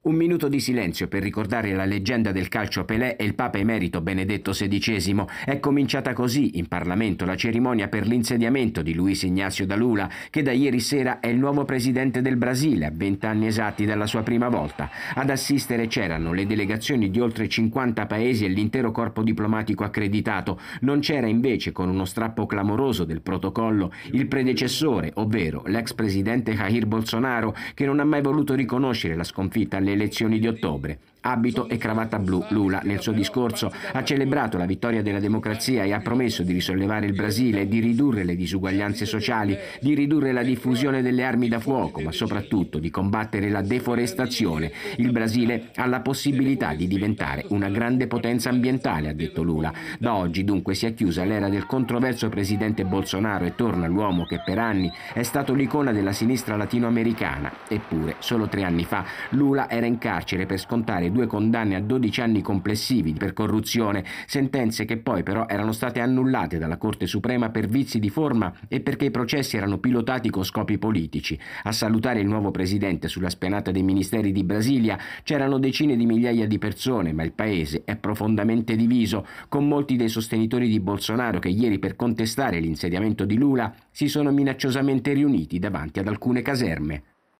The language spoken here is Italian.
Un minuto di silenzio per ricordare la leggenda del calcio Pelé e il Papa Emerito Benedetto XVI. È cominciata così in Parlamento la cerimonia per l'insediamento di Luis Ignacio da Lula, che da ieri sera è il nuovo presidente del Brasile, a vent'anni esatti dalla sua prima volta. Ad assistere c'erano le delegazioni di oltre 50 paesi e l'intero corpo diplomatico accreditato. Non c'era invece, con uno strappo clamoroso del protocollo, il predecessore, ovvero l'ex presidente Jair Bolsonaro, che non ha mai voluto riconoscere la sconfitta all'interno alle elezioni di ottobre abito e cravatta blu. Lula, nel suo discorso, ha celebrato la vittoria della democrazia e ha promesso di risollevare il Brasile, di ridurre le disuguaglianze sociali, di ridurre la diffusione delle armi da fuoco, ma soprattutto di combattere la deforestazione. Il Brasile ha la possibilità di diventare una grande potenza ambientale, ha detto Lula. Da oggi dunque si è chiusa l'era del controverso presidente Bolsonaro e torna l'uomo che per anni è stato l'icona della sinistra latinoamericana. Eppure, solo tre anni fa, Lula era in carcere per scontare Berlusconi due condanne a 12 anni complessivi per corruzione, sentenze che poi però erano state annullate dalla Corte Suprema per vizi di forma e perché i processi erano pilotati con scopi politici. A salutare il nuovo presidente sulla spianata dei ministeri di Brasilia c'erano decine di migliaia di persone, ma il paese è profondamente diviso, con molti dei sostenitori di Bolsonaro che ieri per contestare l'insediamento di Lula si sono minacciosamente riuniti davanti ad alcune caserme.